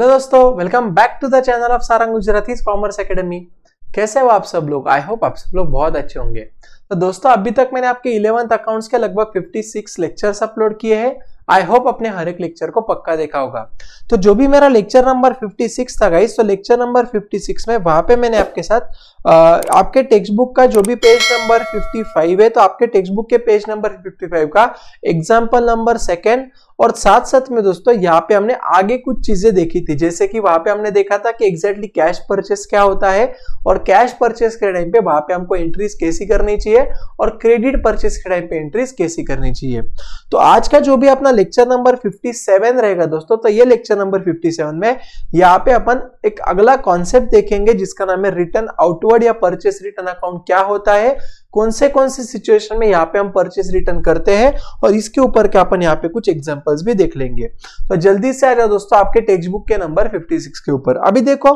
Hello दोस्तों welcome back to the channel of Sarang Gujarati commerce academy कैसे हो आप सब लोग आई होप आप सब लोग बहुत अच्छे होंगे तो दोस्तों अभी तक मैंने आपके इलेवंथ अकाउंट्स के लगभग 56 लेक्चर्स अपलोड किए हैं आई होप अपने हर एक लेक्चर को पक्का देखा होगा तो जो भी मेरा लेक्चर नंबर 56 था गाइस तो लेक्चर नंबर 56 में वहां पे मैंने आपके साथ आ, आपके टेक्स्ट बुक का जो भी पेज नंबर 55 है तो आपके टेक्स्ट बुक के पेज नंबर 55 का एग्जांपल नंबर सेकंड और साथ साथ में दोस्तों यहाँ पे हमने आगे कुछ चीजें देखी थी जैसे कि वहां पे हमने देखा था कि एग्जैक्टली कैश परचेस क्या होता है और कैश परचेस के टाइम पे वहां पे हमको एंट्रीज कैसी करनी चाहिए और क्रेडिट परचेस के टाइम पे एंट्रीज कैसी करनी चाहिए तो आज का जो भी अपना लेक्चर नंबर 57 रहेगा दोस्तों तो ये लेक्चर नंबर 57 में यहाँ पे अपन एक अगला कॉन्सेप्ट देखेंगे जिसका नाम है रिटर्न आउटवर्ड या परचेस रिटर्न अकाउंट क्या होता है कौन से कौन से सिचुएशन में यहाँ पे हम परचेस रिटर्न करते हैं और इसके ऊपर के अपन यहाँ पे कुछ एग्जांपल्स भी देख लेंगे तो जल्दी से आ जाओ दोस्तों आपके टेक्स्ट बुक के नंबर 56 के ऊपर अभी देखो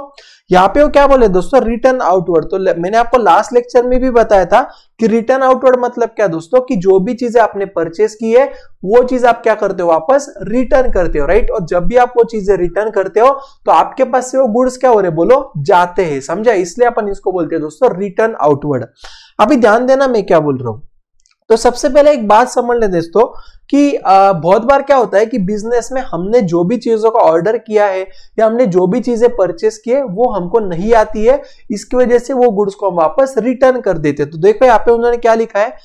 यहाँ पे वो क्या बोले दोस्तों रिटर्न आउटवर्ड तो मैंने आपको लास्ट लेक्चर में भी बताया था कि रिटर्न आउटवर्ड मतलब क्या दोस्तों की जो भी चीजें आपने परचेस की है वो चीज आप क्या करते हो वापस रिटर्न करते हो राइट और जब भी आप वो चीजें रिटर्न करते हो तो आपके पास से वो गुड्स क्या हो रहे बोलो जाते हैं समझा इसलिए अपन इसको बोलते हैं दोस्तों रिटर्न आउटवर्ड अभी ध्यान देना मैं क्या बोल रहा हूं तो सबसे पहले एक बात समझ ले दोस्तों कि बहुत बार क्या होता है कि बिजनेस में हमने जो भी चीजों का ऑर्डर किया है या हमने जो भी चीजें परचेस किए वो हमको नहीं आती है इसकी वजह से वो गुड्स को हम वापस रिटर्न कर देते तो देखो यहाँ पे उन्होंने क्या लिखा है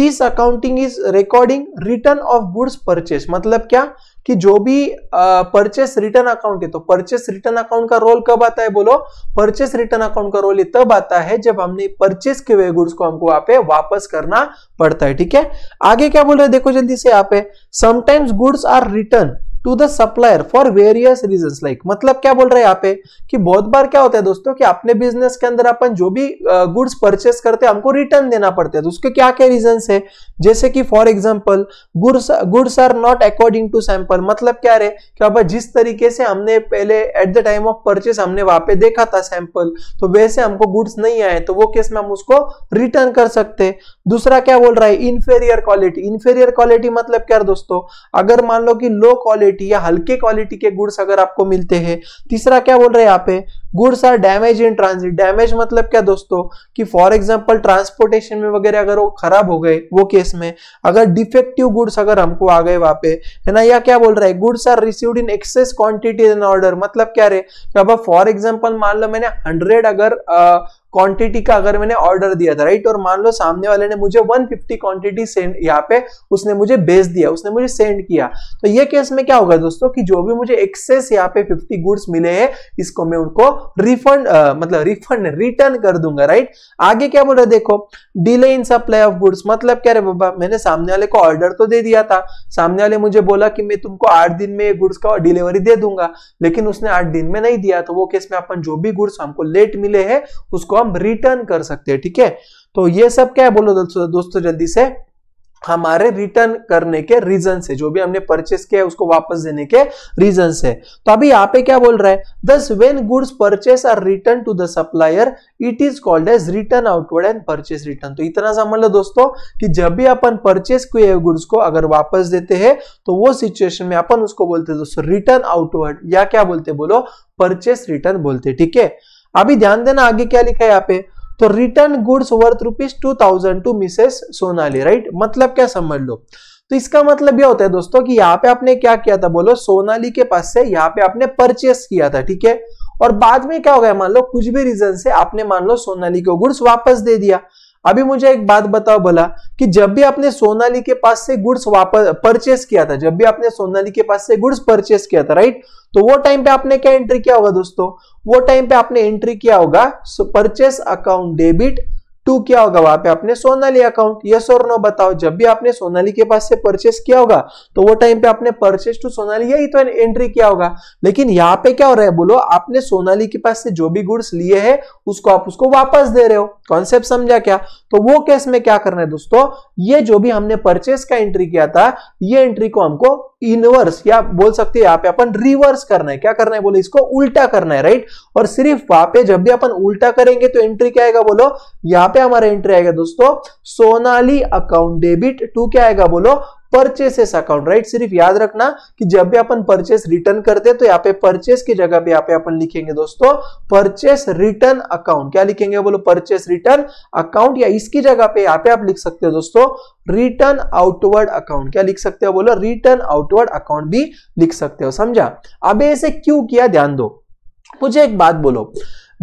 this accounting is recording return of goods purchase मतलब क्या कि जो भी परचेस रिटर्न अकाउंट है तो परचेस रिटर्न अकाउंट का रोल कब आता है बोलो परचेस रिटर्न अकाउंट का रोल ये तब आता है जब हमने परचेस किए हुए गुड्स को हमको वहां पे वापस करना पड़ता है ठीक है आगे क्या बोल रहे हैं देखो जल्दी से यहाँ पे sometimes goods are return to the supplier for various reason like मतलब क्या बोल रहे हैं यहाँ पे कि बहुत बार क्या होता है दोस्तों कि अपने बिजनेस के अंदर अपन जो भी गुड्स परचेस करते हैं हमको रिटर्न देना पड़ता है तो उसके क्या क्या रीजन है जैसे कि for example goods goods are not according to sample मतलब क्या रहे कि अब जिस तरीके से हमने पहले at the time of purchase हमने वहां पे देखा था सैंपल तो वैसे हमको गुड्स नहीं आए तो वो केस में हम उसको रिटर्न कर सकते दूसरा क्या बोल रहा है इन्फेरियर क्वालिटी इन्फेरियर क्वालिटी मतलब क्या दोस्तों अगर मान लो कि लो क्वालिटी क्वालिटी या हल्के क्वालिटी के गुड्स अगर आपको मिलते हैं तीसरा क्या बोल रहे हैं यहाँ पे goods are damage in transit damage मतलब क्या दोस्तों कि फॉर एग्जांपल ट्रांसपोर्टेशन में वगैरह अगर वो खराब हो गए वो केस में अगर डिफेक्टिव गुड्स अगर हमको आ गए वहां पे है ना या क्या बोल रहा है goods are received in excess quantity in order मतलब क्या रे अब फॉर एग्जाम्पल मान लो मैंने हंड्रेड अगर आ, क्वांटिटी का अगर मैंने ऑर्डर दिया था राइट और मान लो सामने वाले ने मुझे 150 क्वांटिटी सेंड यहाँ पे उसने मुझे भेज दिया उसने मुझे सेंड किया तो ये केस में क्या होगा दोस्तों कि जो भी मुझे एक्सेस यहाँ पे 50 गुड्स मिले हैं इसको मैं उनको रिफंड मतलब रिफंड रिटर्न कर दूंगा राइट आगे क्या बोल रहे देखो delay in supply of goods मतलब क्या रे बाबा मैंने सामने वाले को ऑर्डर तो दे दिया था सामने वाले मुझे बोला कि मैं तुमको आठ दिन में गुड्स का डिलीवरी दे दूंगा लेकिन उसने आठ दिन में नहीं दिया तो वो केस में अपन जो भी गुड्स हमको लेट मिले हैं उसको हम रिटर्न कर सकते हैं ठीक है थीके? तो ये सब क्या है बोलो दोस्तों जल्दी से हमारे रिटर्न करने के रीजन से जो भी हमने परचेस किया है उसको वापस देने के रीजन से तो अभी यहाँ पे क्या बोल रहा है thus when goods purchase are return to the supplier it is called as return outward and purchase return तो इतना समझ लो दोस्तों कि जब भी अपन परचेस किए गुड्स को अगर वापस देते हैं तो वो सिचुएशन में अपन उसको बोलते दोस्तों रिटर्न आउटवर्ड या क्या बोलते बोलो परचेस रिटर्न बोलते ठीक है अभी ध्यान देना आगे क्या लिखा है यहाँ पे तो return goods worth rupees two thousand to Mrs Sonali right मतलब क्या समझ लो तो इसका मतलब यह होता है दोस्तों कि यहाँ पे आपने क्या किया था बोलो सोनाली के पास से यहाँ पे आपने परचेस किया था ठीक है और बाद में क्या हो गया मान लो कुछ भी रीजन से आपने मान लो सोनाली को गुड्स वापस दे दिया अभी मुझे एक बात बताओ भला कि जब भी आपने सोनाली के पास से गुड्स वापस परचेस किया था जब भी आपने सोनाली के पास से गुड्स परचेस किया था राइट तो वो टाइम पे आपने क्या एंट्री किया होगा दोस्तों वो टाइम पे आपने एंट्री किया होगा परचेस अकाउंट डेबिट टू क्या होगा वहां पे आपने सोनाली अकाउंट यस और नो बताओ जब भी आपने सोनाली के पास से परचेस किया होगा तो वो टाइम पे आपने परचेस टू सोनाली यही तो एंट्री किया होगा लेकिन यहाँ पे क्या हो रहा है बोलो आपने सोनाली के पास से जो भी गुड्स लिए है उसको आप उसको वापस दे रहे हो कॉन्सेप्ट समझा क्या तो वो केस में क्या करना है दोस्तों ये जो भी हमने परचेस का एंट्री किया था ये एंट्री को हमको इनवर्स या बोल सकते हैं यहाँ पे अपन रिवर्स करना है क्या करना है बोलो इसको उल्टा करना है राइट और सिर्फ वहां पे जब भी अपन उल्टा करेंगे तो एंट्री क्या आएगा बोलो यहाँ पे हमारा एंट्री आएगा दोस्तों सोनाली अकाउंट डेबिट टू क्या आएगा बोलो परचेसेस अकाउंट राइट सिर्फ याद रखना कि जब भी अपन परचेस रिटर्न करते हैं तो यहाँ पे परचेस की जगह पे यहाँ पे अपन लिखेंगे दोस्तों परचेस रिटर्न अकाउंट क्या लिखेंगे बोलो परचेस रिटर्न अकाउंट या इसकी जगह पे यहाँ पे आप लिख सकते हो दोस्तों रिटर्न आउटवर्ड अकाउंट क्या लिख सकते हो बोलो रिटर्न आउटवर्ड अकाउंट भी लिख सकते हो समझा अब ऐसे क्यों किया ध्यान दो मुझे एक बात बोलो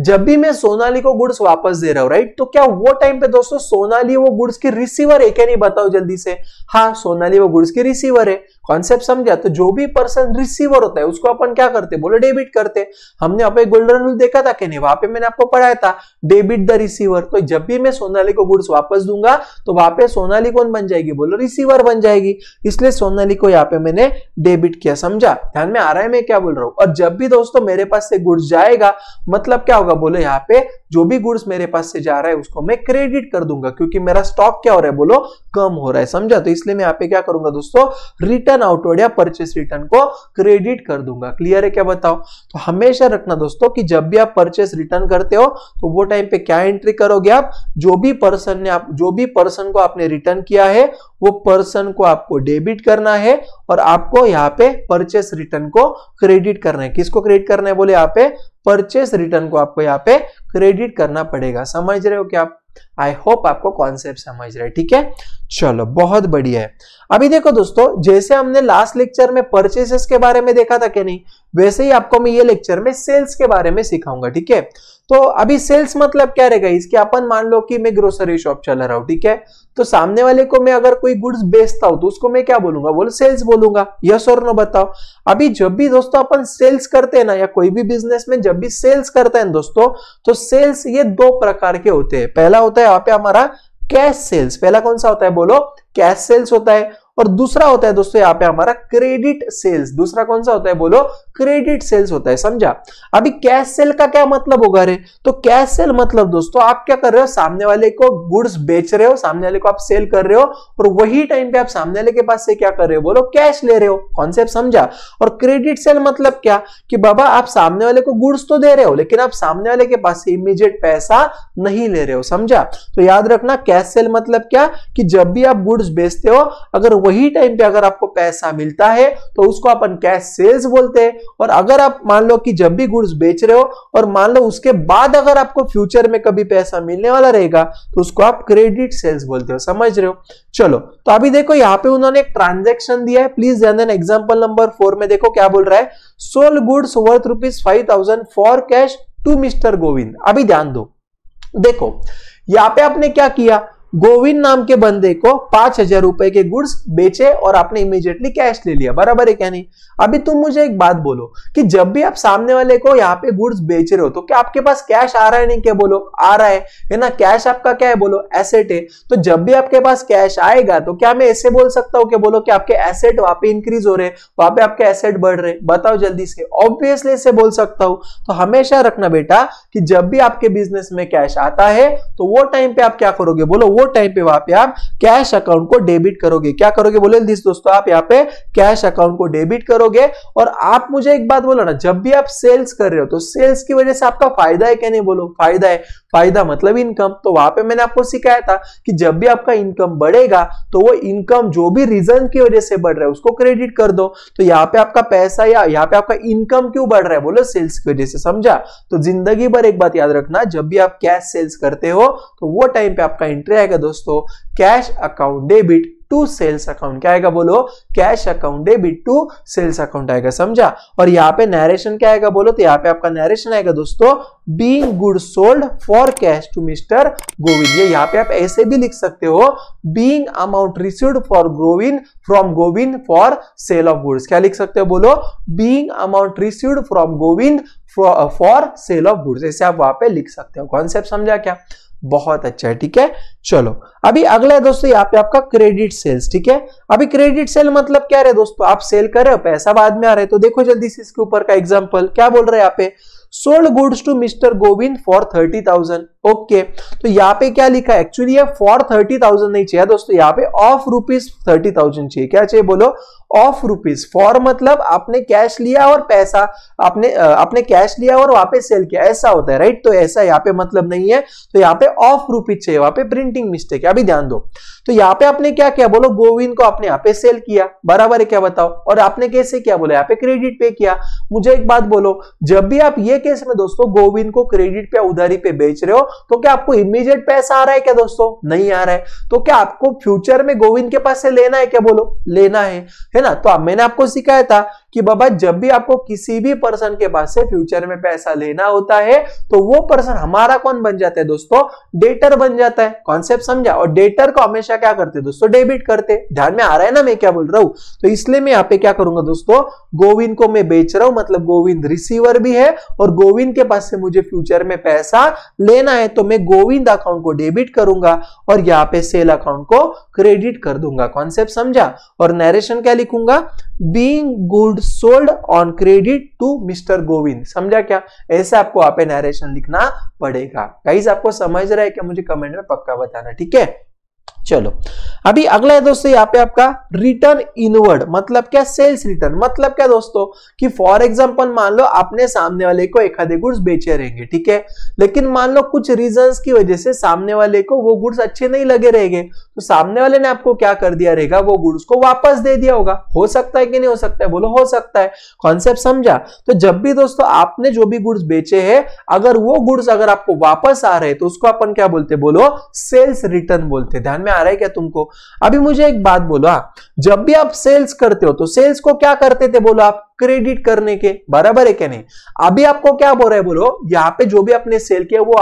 जब भी मैं सोनाली को गुड्स वापस दे रहा हूँ राइट तो क्या वो टाइम पे दोस्तों सोनाली वो गुड्स की रिसीवर है क्या नहीं बताओ जल्दी से हाँ सोनाली वो गुड्स की रिसीवर है कॉन्सेप्ट समझा तो जो भी पर्सन रिसीवर होता है उसको अपन क्या करते बोले डेबिट करते हमने आप गोल्डन रूल देखा था कि नहीं वहां पे मैंने आपको पढ़ाया था डेबिट द रिसीवर तो जब भी मैं सोनाली को गुड्स वापस दूंगा तो वहां पे सोनाली कौन बन जाएगी बोलो रिसीवर बन जाएगी इसलिए सोनाली को यहाँ पे मैंने डेबिट किया समझा ध्यान में आ रहा है मैं क्या बोल रहा हूँ और जब भी दोस्तों मेरे पास से गुड्स जाएगा मतलब क्या होगा बोलो यहाँ पे जो भी गुड्स मेरे पास से जा रहा है उसको मैं क्रेडिट कर दूंगा क्योंकि मेरा स्टॉक क्या हो रहा है बोलो कम हो रहा है समझा तो इसलिए मैं यहाँ पे क्या करूंगा दोस्तों रिटर्न आउटवर्ड या परचेस रिटर्न को क्रेडिट कर दूंगा क्लियर है क्या बताओ तो हमेशा रखना दोस्तों की जब भी आप परचेस रिटर्न करते हो तो वो टाइम पे क्या एंट्री करोगे आप जो भी पर्सन ने आप जो भी पर्सन को आपने रिटर्न किया है वो पर्सन को आपको डेबिट करना है और आपको यहाँ पे परचेस रिटर्न को क्रेडिट करना है किसको क्रेडिट करना है बोले यहाँ पे परचेस रिटर्न को आपको यहाँ पे क्रेडिट करना पड़ेगा समझ रहे हो क्या आप आई होप आपको कॉन्सेप्ट समझ रहे ठीक है चलो बहुत बढ़िया है अभी देखो दोस्तों जैसे हमने लास्ट लेक्चर में परचेसेस के बारे में देखा था कि नहीं वैसे ही आपको मैं ये लेक्चर में सेल्स के बारे में सिखाऊंगा ठीक है तो अभी सेल्स मतलब क्या रहेगा इसके अपन मान लो कि मैं ग्रोसरी शॉप चला रहा हूं ठीक है तो सामने वाले को मैं अगर कोई गुड्स बेचता हूं तो उसको मैं क्या बोलूंगा बोलो सेल्स बोलूंगा यस और नो बताओ अभी जब भी दोस्तों अपन सेल्स करते हैं ना या कोई भी बिजनेस में जब भी सेल्स करते हैं दोस्तों तो सेल्स ये दो प्रकार के होते हैं पहला होता है यहाँ पे हमारा कैश सेल्स पहला कौन सा होता है बोलो कैश सेल्स होता है और दूसरा होता है दोस्तों यहाँ पे हमारा क्रेडिट सेल्स दूसरा कौन सा होता है बोलो क्रेडिट सेल्स होता है समझा अभी कैश सेल का क्या मतलब होगा रे तो कैश सेल मतलब दोस्तों आप क्या कर रहे हो सामने वाले को गुड्स बेच रहे हो सामने वाले को आप सेल कर रहे हो और वही टाइम पे आप सामने वाले के पास से क्या कर रहे हो बोलो कैश ले रहे हो कॉन्सेप्ट समझा और क्रेडिट सेल मतलब क्या कि बाबा आप सामने वाले को गुड्स तो दे रहे हो लेकिन आप सामने वाले के पास से इमीजिएट पैसा नहीं ले रहे हो समझा तो याद रखना कैश सेल मतलब क्या कि जब भी आप गुड्स बेचते हो अगर वही टाइम पे अगर आपको पैसा मिलता है तो उसको अपन कैश सेल्स बोलते हैं और अगर आप मान लो कि जब भी गुड्स बेच रहे हो और मान लो उसके बाद अगर आपको फ्यूचर में कभी पैसा मिलने वाला रहेगा तो उसको आप क्रेडिट सेल्स बोलते हो समझ रहे हो चलो तो अभी देखो यहाँ पे उन्होंने एक ट्रांजेक्शन दिया है प्लीज ध्यान देना एग्जाम्पल नंबर फोर में देखो क्या बोल रहा है sold goods worth rupees five thousand for cash to Mr Govind अभी ध्यान दो देखो यहाँ पे आपने क्या किया गोविंद नाम के बंदे को पांच हजार रुपए के गुड्स बेचे और आपने इमीडिएटली कैश ले लिया बराबर है क्या नहीं अभी तुम मुझे एक बात बोलो कि जब भी आप सामने वाले को यहाँ पे गुड्स बेच रहे हो तो क्या आपके पास कैश आ रहा है नहीं क्या बोलो आ रहा है है ना कैश आपका क्या है बोलो एसेट है तो जब भी आपके पास कैश आएगा तो क्या मैं ऐसे बोल सकता हूँ क्या बोलो कि आपके एसेट वहां पे इंक्रीज हो रहे हैं वहां पे आपके एसेट बढ़ रहे बताओ जल्दी से ऑब्वियसली ऐसे बोल सकता हूँ तो हमेशा रखना बेटा कि जब भी आपके बिजनेस में कैश आता है तो वो टाइम पे आप क्या करोगे बोलो वो टाइम पे वहां पे आप कैश अकाउंट को डेबिट करोगे क्या करोगे बोले दिस दोस्तों आप यहाँ पे कैश अकाउंट को डेबिट करोगे और आप मुझे एक बात बोलो ना जब भी आप सेल्स कर रहे हो तो सेल्स की वजह से आपका फायदा है क्या नहीं बोलो फायदा है फायदा मतलब इनकम तो वहां पे मैंने आपको सिखाया था कि जब भी आपका इनकम बढ़ेगा तो वो इनकम जो भी रीजन की वजह से बढ़ रहा है उसको क्रेडिट कर दो तो यहाँ पे आपका पैसा या यहाँ पे आपका इनकम क्यों बढ़ रहा है बोलो सेल्स की वजह से समझा तो जिंदगी भर एक बात याद रखना जब भी आप कैश सेल्स करते हो तो वो टाइम पे आपका एंट्री आएगा दोस्तों cash account debit to sales account क्या आएगा बोलो cash account debit to sales account आएगा समझा और यहाँ पे नरेशन क्या आएगा बोलो तो यहाँ पे आपका नरेशन आएगा दोस्तों being good sold for cash to Mr Govind ये यहाँ पे आप ऐसे भी लिख सकते हो being amount receive for Govind from Govind for sale of goods क्या लिख सकते हो बोलो being amount receive from Govind for sale of goods ऐसे आप वहां पे लिख सकते हो कॉन्सेप्ट समझा क्या बहुत अच्छा है ठीक है चलो अभी अगला है दोस्तों यहाँ पे आपका क्रेडिट सेल्स ठीक है अभी क्रेडिट सेल मतलब क्या रहे दोस्तों आप सेल कर रहे हो पैसा बाद में आ रहे तो देखो जल्दी से इसके ऊपर का एग्जाम्पल क्या बोल रहे हैं यहाँ पे sold goods to Mr Govind for thirty thousand okay तो यहाँ पे क्या लिखा है एक्चुअली ये फॉर थर्टी थाउजेंड नहीं चाहिए दोस्तों यहाँ पे ऑफ रुपीज थर्टी थाउजेंड चाहिए क्या चाहिए बोलो ऑफ रुपीज फॉर मतलब आपने कैश लिया और पैसा आपने आपने कैश लिया और वहां पे सेल किया ऐसा होता है राइट तो ऐसा यहाँ पे मतलब नहीं है तो यहाँ पे ऑफ रुपीज चाहिए वहां पे प्रिंटिंग मिस्टेक है अभी ध्यान दो तो यहाँ पे आपने क्या किया बोलो गोविंद को आपने यहाँ पे सेल किया बराबर है क्या बताओ और आपने कैसे किया बोलो यहाँ पे क्रेडिट पे किया मुझे एक बात बोलो जब भी आप ये केस में दोस्तों गोविंद को क्रेडिट पे उधारी पे बेच रहे हो तो क्या आपको इमीजिएट पैसा आ रहा है क्या दोस्तों नहीं आ रहा है तो क्या आपको फ्यूचर में गोविंद के पास से लेना है क्या बोलो लेना है है ना तो मैंने आपको सिखाया था कि बाबा जब भी आपको किसी भी पर्सन के पास से फ्यूचर में पैसा लेना होता है तो वो पर्सन हमारा कौन बन जाता है दोस्तों डेटर बन जाता है कॉन्सेप्ट समझा और डेटर को हमेशा क्या करते दोस्तों डेबिट करते ध्यान में आ रहा है ना मैं क्या बोल रहा हूं तो इसलिए मैं यहाँ पे क्या करूंगा दोस्तों गोविंद को मैं बेच रहा हूं मतलब गोविंद रिसीवर भी है और गोविंद के पास से मुझे फ्यूचर में पैसा लेना है तो मैं गोविंद अकाउंट को डेबिट करूंगा और यहाँ पे सेल अकाउंट को क्रेडिट कर दूंगा कॉन्सेप्ट समझा और नरेशन क्या लिखूंगा being good good sold on credit to Mr Govind समझा क्या ऐसे आपको आप नरेशन लिखना पड़ेगा गाइज आपको समझ रहा है कि मुझे कमेंट में पक्का बताना ठीक है चलो अभी अगला है दोस्तों यहाँ पे आपका रिटर्न इनवर्ड मतलब क्या सेल्स रिटर्न मतलब क्या दोस्तों कि फॉर एग्जांपल मान लो आपने सामने वाले को एक आधे गुड्स बेचे रहेंगे ठीक है लेकिन मान लो कुछ रीजन की वजह से सामने वाले को वो गुड्स अच्छे नहीं लगे रहेंगे तो सामने वाले ने आपको क्या कर दिया रहेगा वो गुड्स को वापस दे दिया होगा हो सकता है कि नहीं हो सकता है बोलो हो सकता है कॉन्सेप्ट समझा तो जब भी दोस्तों आपने जो भी गुड्स बेचे है अगर वो गुड्स अगर आपको वापस आ रहे तो उसको अपन क्या बोलते बोलो सेल्स रिटर्न बोलते ध्यान में में आ रहा है क्या तुमको अभी मुझे एक बात बोलो आप हाँ। जब भी आप सेल्स करते हो तो सेल्स को क्या करते थे बोलो आप क्रेडिट करने के बराबर है क्या नहीं अभी आपको क्या बोल रहा है बोलो यहाँ पे जो भी आपने सेल किया वो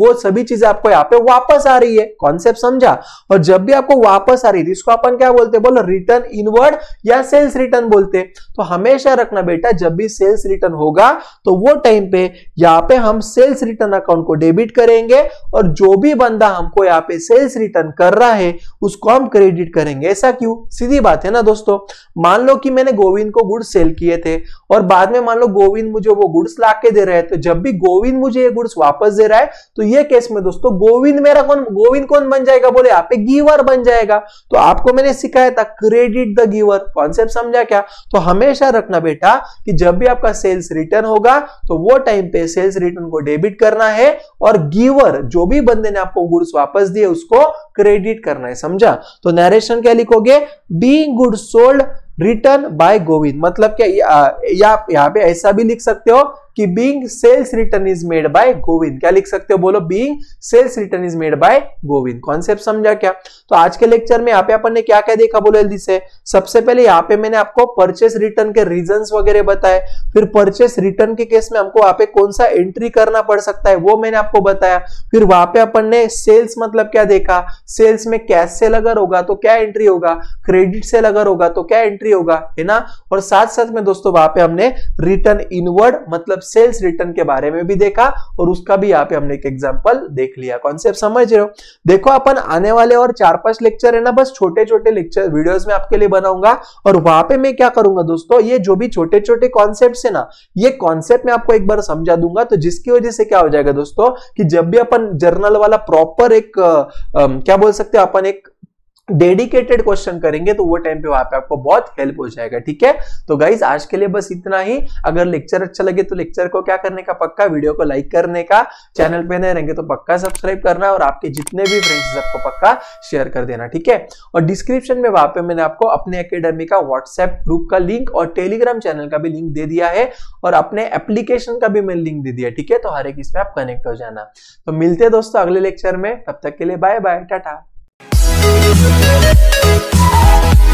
वो सभी चीजें आपको यहाँ पे वापस आ रही है कॉन्सेप्ट समझा और जब भी आपको वापस आ रही है तो इसको अपन क्या बोलते हैं बोलो रिटर्न इनवर्ड या सेल्स रिटर्न बोलते तो हमेशा रखना बेटा जब भी सेल्स रिटर्न होगा तो वो टाइम पे यहाँ पे हम सेल्स रिटर्न अकाउंट को डेबिट करेंगे और जो भी बंदा हमको यहाँ पे सेल्स रिटर्न कर रहा है उसको हम क्रेडिट करेंगे ऐसा क्यों सीधी बात है ना दोस्तों मान लो कि मैंने गोविंद को गुड सेल किया किए थे और बाद में मान लो गोविंद मुझे वो गुड्स ला के दे रहे हैं तो जब भी गोविंद मुझे ये गुड्स वापस दे रहा है तो ये केस में दोस्तों गोविंद मेरा कौन गोविंद कौन बन जाएगा बोले आप एक गिवर बन जाएगा तो आपको मैंने सिखाया था क्रेडिट द गिवर कॉन्सेप्ट समझा क्या तो हमेशा रखना बेटा कि जब भी आपका सेल्स रिटर्न होगा तो वो टाइम पे सेल्स रिटर्न को डेबिट करना है और गिवर जो भी बंदे ने आपको गुड्स वापस दिए उसको क्रेडिट करना है समझा तो नरेशन क्या लिखोगे being good sold return by Govind मतलब क्या या, या या पे ऐसा भी लिख सकते हो कि being sales return is made by Govind क्या लिख सकते हो बोलो being sales return is made by Govind concept समझा क्या तो आज के लेक्चर में यहाँ पे अपन ने क्या क्या देखा बोलो जल्दी से सबसे पहले यहाँ पे मैंने आपको परचेस रिटर्न के रीजन वगैरह बताए फिर परचेस रिटर्न के केस में हमको वहां पे कौन सा एंट्री करना पड़ सकता है वो मैंने आपको बताया फिर वहां पे अपन ने सेल्स मतलब क्या देखा सेल्स में कैश सेल अगर होगा तो क्या एंट्री होगा क्रेडिट सेल अगर होगा तो क्या एंट्री होगा है ना और साथ साथ में दोस्तों वहां पे हमने रिटर्न इनवर्ड मतलब सेल्स रिटर्न के बारे में भी देखा और उसका भी यहाँ पे हमने एक एग्जाम्पल देख लिया कॉन्सेप्ट समझ रहे हो देखो अपन आने वाले और चार पांच लेक्चर है ना बस छोटे छोटे लेक्चर वीडियोस में आपके लिए बनाऊंगा और वहां पे मैं क्या करूंगा दोस्तों ये जो भी छोटे छोटे कॉन्सेप्ट है ना ये कॉन्सेप्ट में आपको एक बार समझा दूंगा तो जिसकी वजह से क्या हो जाएगा दोस्तों की जब भी अपन जर्नल वाला प्रॉपर एक आ, आ, क्या बोल सकते हैं अपन एक डेडिकेटेड क्वेश्चन करेंगे तो वो टाइम पे वहां पे आपको बहुत हेल्प हो जाएगा ठीक है तो गाइज आज के लिए बस इतना ही अगर लेक्चर अच्छा लगे तो लेक्चर को क्या करने का पक्का वीडियो को लाइक करने का चैनल पे नए रहेंगे तो पक्का सब्सक्राइब करना और आपके जितने भी फ्रेंड्स सबको पक्का शेयर कर देना ठीक है और डिस्क्रिप्शन में वहां पे मैंने आपको अपने अकेडमी का व्हाट्सएप ग्रुप का लिंक और टेलीग्राम चैनल का भी लिंक दे दिया है और अपने एप्लीकेशन का भी मैंने लिंक दे दिया ठीक है तो हर एक इसमें आप कनेक्ट हो जाना तो मिलते दोस्तों अगले लेक्चर में तब तक के लिए बाय बाय टाटा